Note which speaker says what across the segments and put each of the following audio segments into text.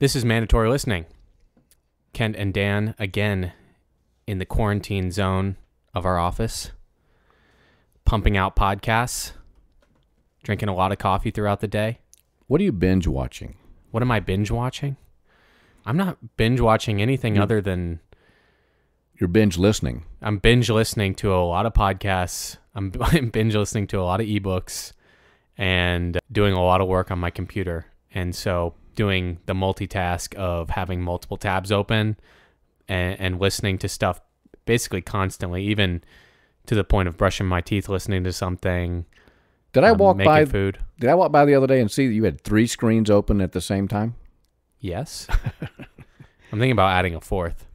Speaker 1: This is mandatory listening. Kent and Dan again in the quarantine zone of our office, pumping out podcasts, drinking a lot of coffee throughout the day.
Speaker 2: What are you binge watching?
Speaker 1: What am I binge watching? I'm not binge watching anything you're, other
Speaker 2: than you're binge listening.
Speaker 1: I'm binge listening to a lot of podcasts. I'm, I'm binge listening to a lot of ebooks and doing a lot of work on my computer. And so doing the multitask of having multiple tabs open and, and listening to stuff basically constantly, even to the point of brushing my teeth, listening to something. Did I um, walk by food?
Speaker 2: Did I walk by the other day and see that you had three screens open at the same time?
Speaker 1: Yes. I'm thinking about adding a fourth.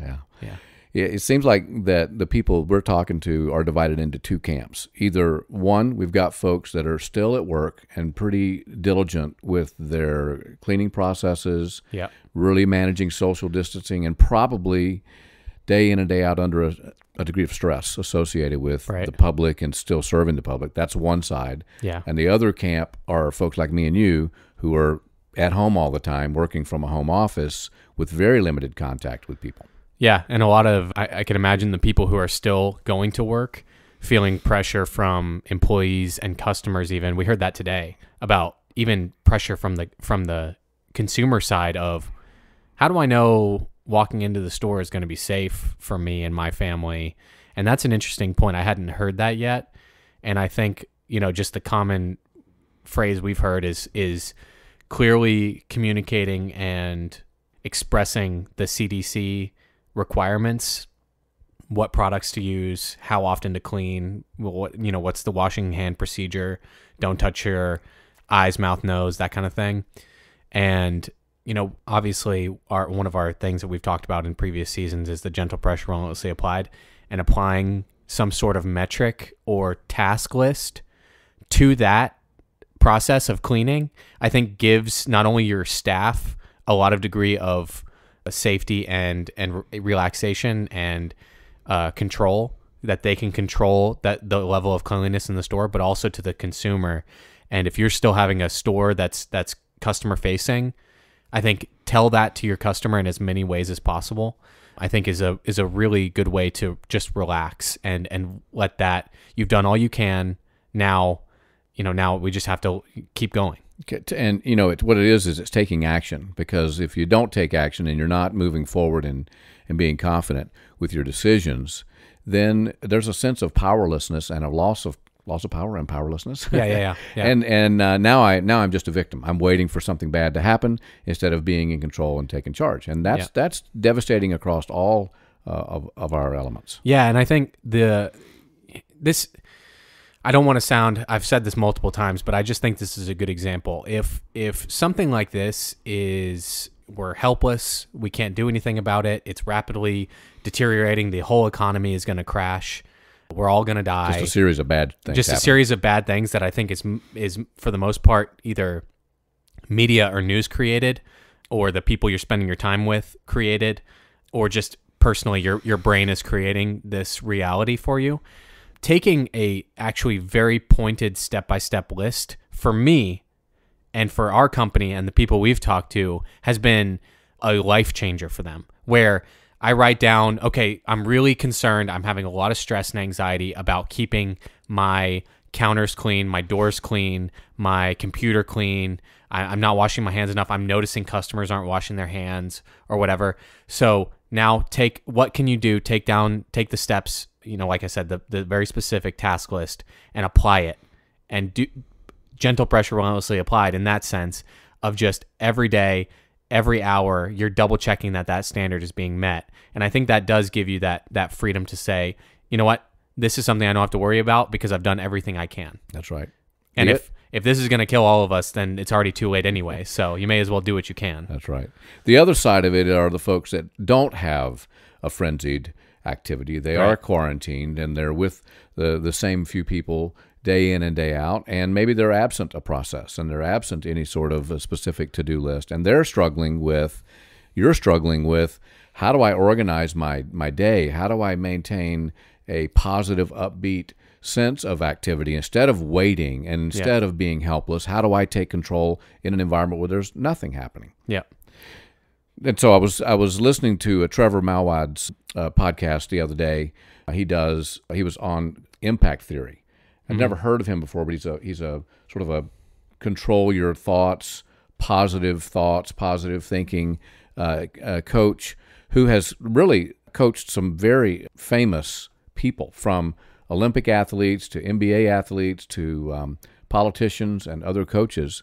Speaker 1: Yeah. Yeah
Speaker 2: it seems like that the people we're talking to are divided into two camps. Either one, we've got folks that are still at work and pretty diligent with their cleaning processes, yeah. really managing social distancing, and probably day in and day out under a, a degree of stress associated with right. the public and still serving the public. That's one side. Yeah. And the other camp are folks like me and you who are at home all the time, working from a home office with very limited contact with people.
Speaker 1: Yeah, and a lot of I, I, can imagine the people who are still going to work feeling pressure from employees and customers. Even we heard that today about even pressure from the from the consumer side of how do I know walking into the store is going to be safe for me and my family? And that's an interesting point. I hadn't heard that yet, and I think you know just the common phrase we've heard is is clearly communicating and expressing the CDC requirements what products to use, how often to clean, what you know, what's the washing hand procedure, don't touch your eyes, mouth, nose, that kind of thing. And you know, obviously our one of our things that we've talked about in previous seasons is the gentle pressure relentlessly applied and applying some sort of metric or task list to that process of cleaning, I think gives not only your staff a lot of degree of safety and and relaxation and uh, control that they can control that the level of cleanliness in the store, but also to the consumer. And if you're still having a store that's that's customer facing, I think tell that to your customer in as many ways as possible. I think is a is a really good way to just relax and and let that you've done all you can. Now,
Speaker 2: you know, now we just have to keep going. And you know, it, what it is is it's taking action because if you don't take action and you're not moving forward and and being confident with your decisions, then there's a sense of powerlessness and a loss of loss of power and powerlessness. Yeah, yeah, yeah. yeah. and and uh, now I now I'm just a victim. I'm waiting for something bad to happen instead of being in control and taking charge. And that's yeah. that's devastating across all uh, of of our elements.
Speaker 1: Yeah, and I think the this I don't want to sound I've said this multiple times, but I just think this is a good example. If if something like this is we're helpless, we can't do anything about it, it's rapidly deteriorating, the whole economy is going to crash. We're all going to die. Just a series of bad things. Just happen. a series of bad things that I think is is for the most part either media or news created or the people you're spending your time with created or just personally your your brain is creating this reality for you taking a actually very pointed step-by-step list for me and for our company and the people we've talked to has been a life changer for them where I write down, okay, I'm really concerned. I'm having a lot of stress and anxiety about keeping my counters clean, my doors clean, my computer clean. I, am not washing my hands enough. I'm noticing customers aren't washing their hands or whatever. So now take what can you do? Take down, take the steps you know, like I said, the, the very specific task list and apply it and do gentle pressure relentlessly applied in that sense of just every day, every hour, you're double checking that that standard is being met. And I think that does give you that, that freedom to say, you know what, this is something I don't have to worry about because I've done everything I can. That's right. And if, if this is going to kill all of us, then it's already too late anyway. So you may as well do what you can. That's right.
Speaker 2: The other side of it are the folks that don't have a frenzied activity. They right. are quarantined and they're with the, the same few people day in and day out. And maybe they're absent a process and they're absent any sort of a specific to do list. And they're struggling with, you're struggling with, how do I organize my, my day? How do I maintain a positive, upbeat sense of activity instead of waiting and instead yeah. of being helpless? How do I take control in an environment where there's nothing happening? Yeah and so I was I was listening to a Trevor Malwad's uh, podcast the other day. Uh, he does he was on impact theory. I'd mm-hmm. never heard of him before, but he's a he's a sort of a control your thoughts, positive thoughts, positive thinking uh, uh coach who has really coached some very famous people from Olympic athletes to NBA athletes to um, politicians and other coaches,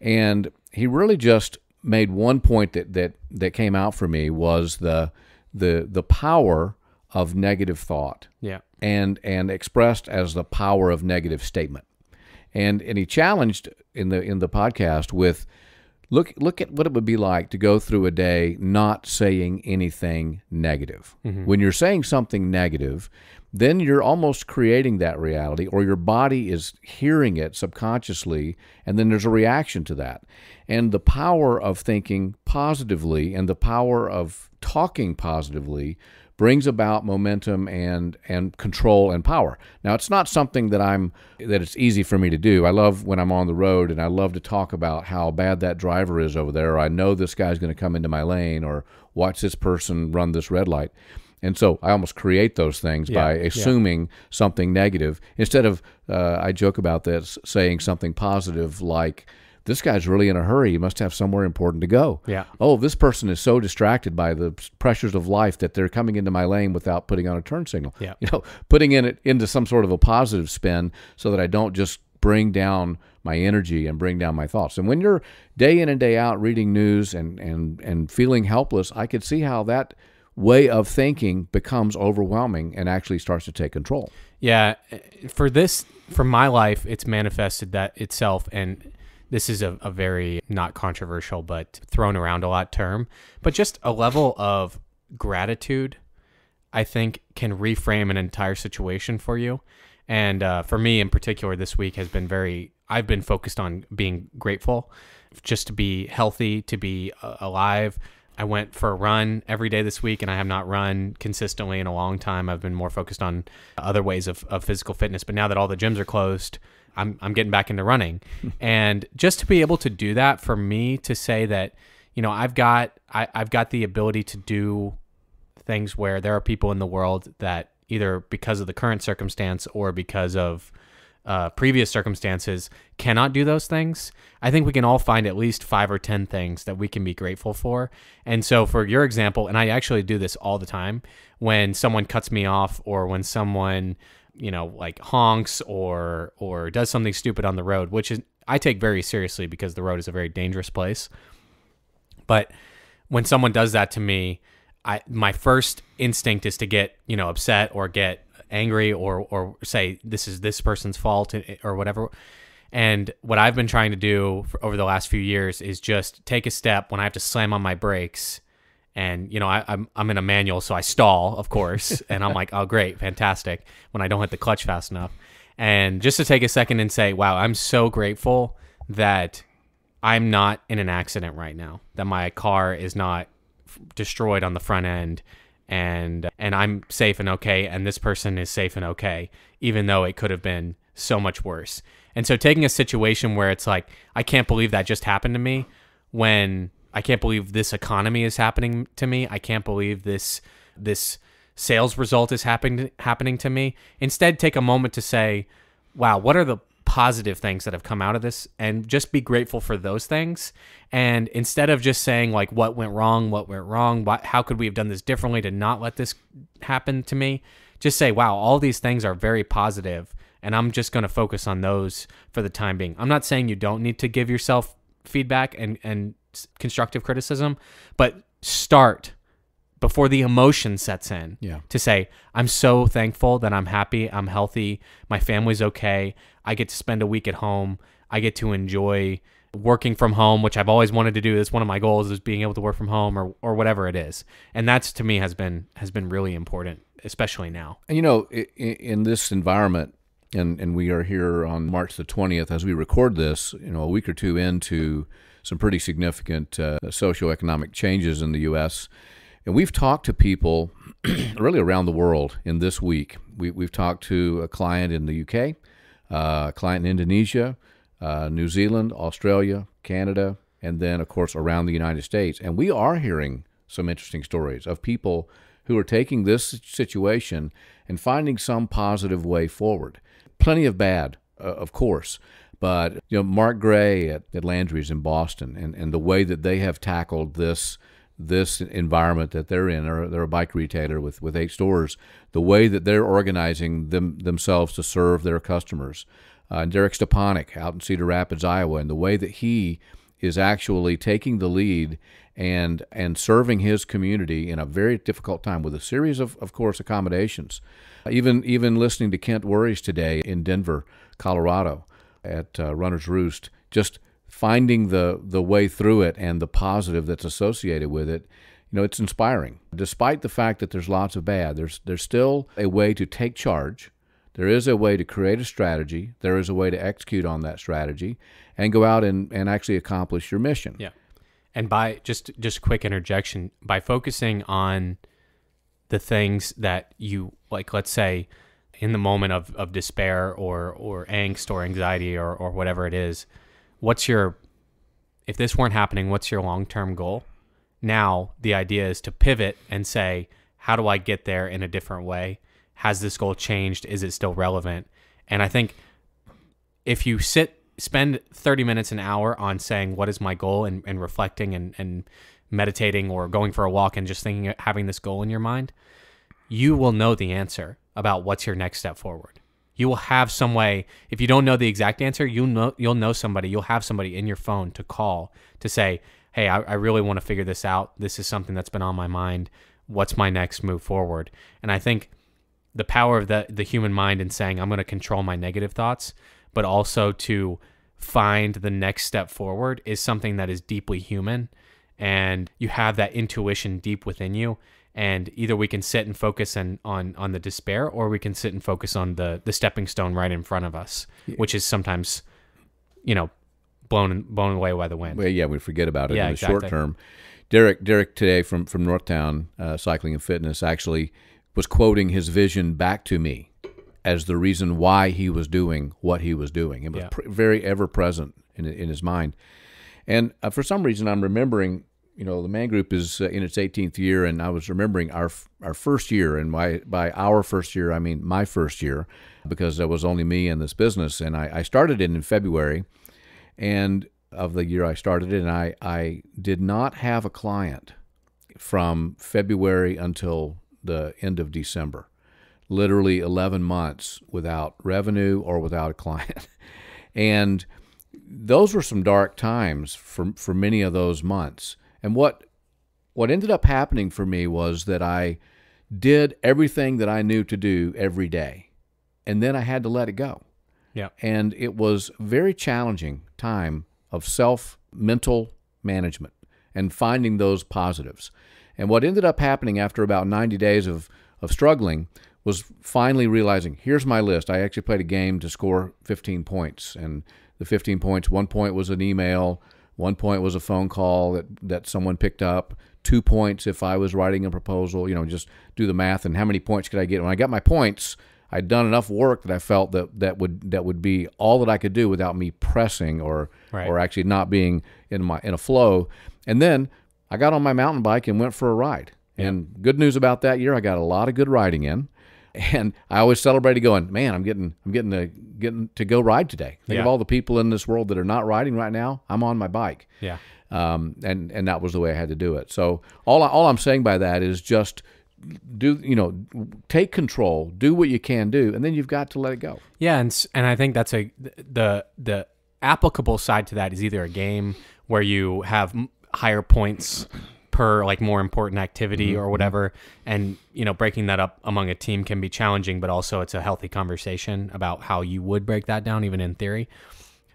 Speaker 2: and he really just made one point that that that came out for me was the the the power of negative thought. Yeah. And and expressed as the power of negative statement. And and he challenged in the in the podcast with look look at what it would be like to go through a day not saying anything negative. Mm -hmm. When you're saying something negative, then you're almost creating that reality, or your body is hearing it subconsciously, and then there's a reaction to that. And the power of thinking positively and the power of talking positively brings about momentum and and control and power. Now it's not something that I'm that it's easy for me to do. I love when I'm on the road and I love to talk about how bad that driver is over there or I know this guy's going to come into my lane or watch this person run this red light. And so I almost create those things yeah, by assuming yeah. something negative instead of uh, I joke about this saying something positive like this guy's really in a hurry. He must have somewhere important to go. Yeah. Oh, this person is so distracted by the pressures of life that they're coming into my lane without putting on a turn signal. Yeah. You know, putting in it into some sort of a positive spin so that I don't just bring down my energy and bring down my thoughts. And when you're day in and day out reading news and and and feeling helpless, I could see how that way of thinking becomes overwhelming and actually starts to take control.
Speaker 1: Yeah, for this, for my life, it's manifested that itself, and this is a, a very not controversial but thrown around a lot term, but just a level of gratitude, I think, can reframe an entire situation for you. And uh, for me in particular, this week has been very. I've been focused on being grateful, just to be healthy, to be uh, alive I went for a run every day this week, and I have not run consistently in a long time. I've been more focused on other ways of, of physical fitness. But now that all the gyms are closed, I'm, I'm getting back into running. and just to be able to do that for me to say that, you know, I've got I, I've got the ability to do things where there are people in the world that either because of the current circumstance or because of uh, previous circumstances cannot do those things, I think we can all find at least five or 10 things that we can be grateful for. And so, for your example, and I actually do this all the time when someone cuts me off or when someone, you know, like honks or, or does something stupid on the road, which is, I take very seriously because the road is a very dangerous place. But when someone does that to me, I, my first instinct is to get, you know, upset or get angry or or say this is this person's fault eh, or whatever. And what I've been trying to do over the last few years is just take a step when I have to slam on my brakes. And you know, I, am I'm, I'm in a manual, so I stall, of course. and I'm like, oh great, fantastic. When I don't hit the clutch fast enough, and just to take a second and say, wow, I'm so grateful that I'm not in an accident right now. That my car is not destroyed on the front end and and I'm safe and okay and this person is safe and okay even though it could have been so much worse. And so taking a situation where it's like I can't believe that just happened to me when I can't believe this economy is happening to me. I can't believe this this sales result is happening happening to me. Instead take a moment to say, wow, what are the positive things that have come out of this and just be grateful for those things and instead of just saying like what went wrong what went wrong how could we have done this differently to not let this happen to me just say wow all these things are very positive and i'm just going to focus on those for the time being i'm not saying you don't need to give yourself feedback and and constructive criticism but start before the emotion sets in yeah. to say i'm so thankful that i'm happy i'm healthy my family's okay i get to spend a week at home i get to enjoy working from home which i've always wanted to do that's one of my goals is being able to work from home or, or whatever it is and that's to me has been has been really important especially now
Speaker 2: and you know in, in this environment and and we are here on march the 20th as we record this you know a week or two into some pretty significant uh, socioeconomic changes in the us and we've talked to people really around the world in this week. We, we've talked to a client in the UK, uh, a client in Indonesia, uh, New Zealand, Australia, Canada, and then, of course, around the United States. And we are hearing some interesting stories of people who are taking this situation and finding some positive way forward. Plenty of bad, uh, of course. But you know, Mark Gray at, at Landry's in Boston, and, and the way that they have tackled this this environment that they're in, or they're a bike retailer with, with eight stores, the way that they're organizing them, themselves to serve their customers. Uh, Derek Stepanik out in Cedar Rapids, Iowa, and the way that he is actually taking the lead and and serving his community in a very difficult time with a series of, of course, accommodations. Even even listening to Kent Worries today in Denver, Colorado, at uh, Runner's Roost, just – finding the the way through it and the positive that's associated with it you know it's inspiring despite the fact that there's lots of bad there's there's still a way to take charge there is a way to create a strategy there is a way to execute on that strategy and go out and, and actually accomplish your mission
Speaker 1: yeah and by just just quick interjection by focusing on the things that you like let's say in the moment of, of despair or or angst or anxiety or, or whatever it is what's your if this weren't happening, what's your long-term goal? Now, the idea is to pivot and say, how do I get there in a different way? Has this goal changed? Is it still relevant? And I think if you sit spend 30 minutes an hour on saying what is my goal and, and reflecting and, and meditating or going for a walk and just thinking having this goal in your mind, you will know the answer about what's your next step forward you will have some way if you don't know the exact answer you'll know you'll know somebody you'll have somebody in your phone to call to say hey i, I really want to figure this out this is something that's been on my mind what's my next move forward and i think the power of the, the human mind in saying i'm going to control my negative thoughts but also to find the next step forward is something that is deeply human and you have that intuition deep within you and either we can sit and focus and on on the despair or we can sit and focus on the the stepping stone right in front of us yeah. which is sometimes
Speaker 2: you know blown blown away by the wind well yeah we forget about it yeah, in the exactly. short term derek derek today from from northtown uh, cycling and fitness actually was quoting his vision back to me as the reason why he was doing what he was doing it was yeah. very ever present in, in his mind and uh, for some reason i'm remembering you know, the Man Group is uh, in its 18th year, and I was remembering our our first year, and by by our first year, I mean my first year, because there was only me in this business, and I, I started it in February, and of the year I started it, and I I did not have a client from February until the end of December, literally 11 months without revenue or without a client, and those were some dark times for for many of those months. And what what ended up happening for me was that I did everything that I knew to do every day. And then I had to let it go. Yeah. And it was very challenging time of self mental management and finding those positives. And what ended up happening after about 90 days of, of struggling was finally realizing here's my list. I actually played a game to score 15 points, and the 15 points, one point was an email, one point was a phone call that, that someone picked up. Two points if I was writing a proposal, you know, just do the math and how many points could I get. When I got my points, I'd done enough work that I felt that that would that would be all that I could do without me pressing or right. or actually not being in my in a flow. And then I got on my mountain bike and went for a ride. Yep. And good news about that year, I got a lot of good riding in. And I always celebrated going, man, I'm getting, I'm getting to getting to go ride today. Think yeah. of all the people in this world that are not riding right now. I'm on my bike. Yeah. Um, and and that was the way I had to do it. So all I, all I'm saying by that is just do you know take control, do what you can do, and then you've got to let it go.
Speaker 1: Yeah, and and I think that's a the the applicable side to that is either a game where you have higher points per like more important activity mm-hmm. or whatever and you know breaking that up among a team can be challenging but also it's a healthy conversation about how you would break that down even in theory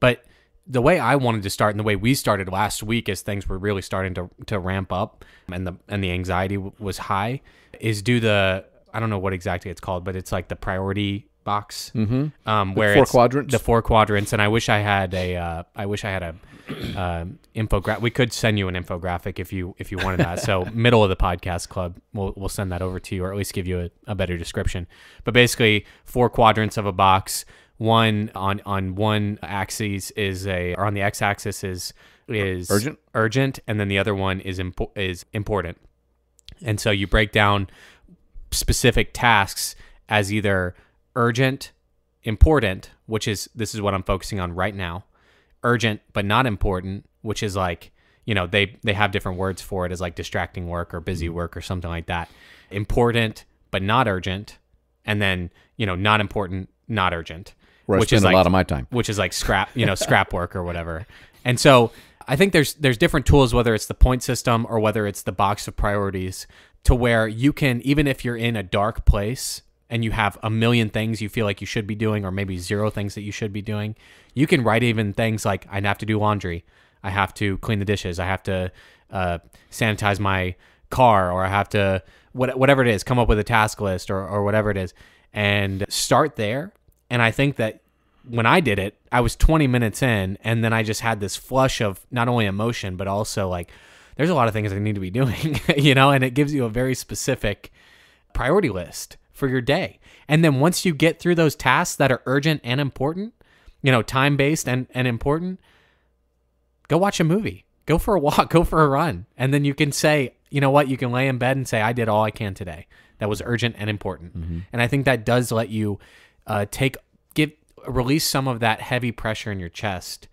Speaker 1: but the way I wanted to start and the way we started last week as things were really starting to, to ramp up and the and the anxiety w- was high is do the I don't know what exactly it's called but it's like the priority box, mm-hmm. um, where the four quadrants, the four quadrants, and I wish I had a, uh, I wish I had a uh, um, infographic. We could send you an infographic if you if you wanted that. so middle of the podcast club, we'll we'll send that over to you, or at least give you a, a better description. But basically, four quadrants of a box. One on on one axis is a, or on the x-axis is is urgent, urgent, and then the other one is impo- is important. And so you break down specific tasks as either urgent, important, which is this is what I'm focusing on right now. Urgent but not important, which is like, you know, they they have different words for it as like distracting work or busy mm-hmm. work or something like that. Important but not urgent, and then, you know, not important, not urgent. Where which is like, a lot of my time. Which is like scrap, you know, scrap work or whatever. And so I think there's there's different tools, whether it's the point system or whether it's the box of priorities, to where you can, even if you're in a dark place and you have a million things you feel like you should be doing, or maybe zero things that you should be doing, you can write even things like, I have to do laundry, I have to clean the dishes, I have to uh, sanitize my car, or I have to, what, whatever it is, come up with a task list or, or whatever it is, and start there. And I think that when I did it, I was 20 minutes in, and then I just had this flush of not only emotion, but also like, there's a lot of things I need to be doing, you know, and it gives you a very specific priority list for your day. And then once you get through those tasks that are urgent and important, you know, time based and, and important, go watch a movie, go for a walk, go for a run. And then you can say, you know what, you can lay in bed and say, I did all I can today. That was urgent and important. Mm -hmm. And I think that does let you uh, take, give, release some of that heavy pressure in your chest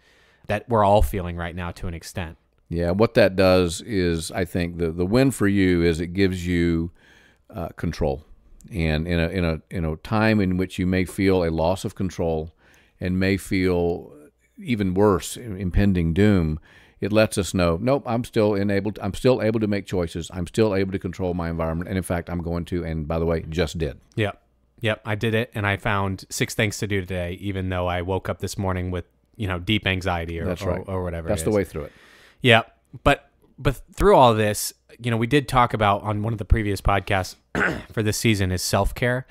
Speaker 1: that we're all feeling right now to an extent.
Speaker 2: Yeah, what that does is, I think the the win for you is it gives you uh, control and in a in a in a time in which you may feel a loss of control and may feel even worse impending doom it lets us know nope i'm still able to, i'm still able to make choices i'm still able to control my environment and in fact i'm going to and by the way just did
Speaker 1: yep yep i did it and i found six things to do today even though i woke up this morning with you know deep anxiety or that's right. or, or whatever that's the way through it yeah but but through all this you know, we did talk about on one of the previous podcasts for this season is self care.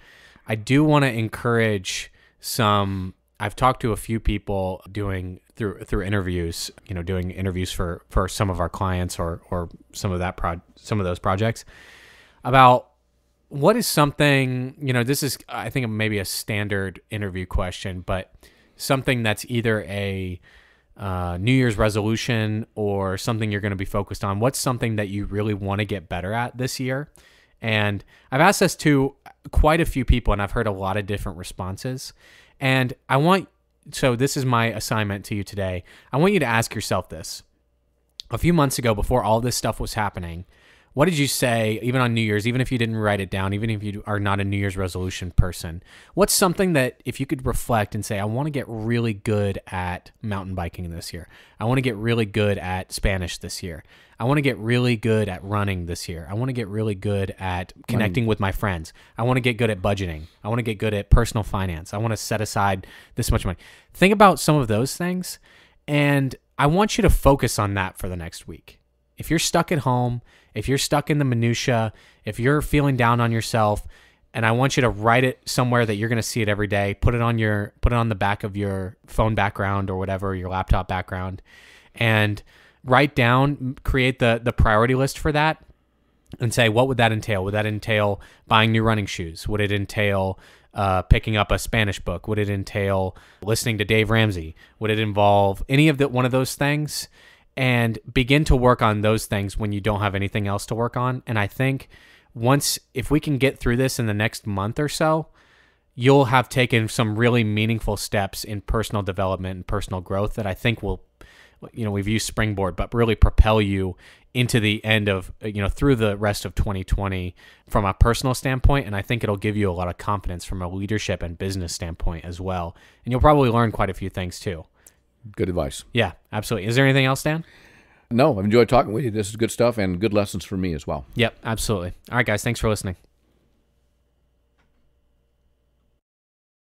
Speaker 1: I do want to encourage some. I've talked to a few people doing through through interviews, you know, doing interviews for for some of our clients or or some of that pro some of those projects about what is something you know. This is I think maybe a standard interview question, but something that's either a uh, New Year's resolution or something you're going to be focused on? What's something that you really want to get better at this year? And I've asked this to quite a few people, and I've heard a lot of different responses. And I want, so this is my assignment to you today. I want you to ask yourself this. A few months ago, before all this stuff was happening, what did you say, even on New Year's, even if you didn't write it down, even if you are not a New Year's resolution person? What's something that, if you could reflect and say, I want to get really good at mountain biking this year? I want to get really good at Spanish this year. I want to get really good at running this year. I want to get really good at connecting with my friends. I want to get good at budgeting. I want to get good at personal finance. I want to set aside this much money. Think about some of those things. And I want you to focus on that for the next week. If you're stuck at home, if you're stuck in the minutia, if you're feeling down on yourself, and I want you to write it somewhere that you're going to see it every day. Put it on your put it on the back of your phone background or whatever, your laptop background. And write down, create the the priority list for that and say what would that entail? Would that entail buying new running shoes? Would it entail uh, picking up a Spanish book? Would it entail listening to Dave Ramsey? Would it involve any of the one of those things? and begin to work on those things when you don't have anything else to work on. And I think once, if we can get through this in the next month or so, you'll have taken some really meaningful steps in personal development and personal growth that I think will, you know, we've used springboard, but really propel you into the end of, you know, through the rest of 2020 from a personal standpoint. And I think it'll give you a lot of confidence from a leadership and business standpoint as well. And you'll probably learn quite a few things too.
Speaker 2: Good advice. Yeah, absolutely. Is there anything else, Dan? No, I've enjoyed talking with you. This is good stuff and good lessons for me as well. Yep, absolutely. All right, guys, thanks for listening.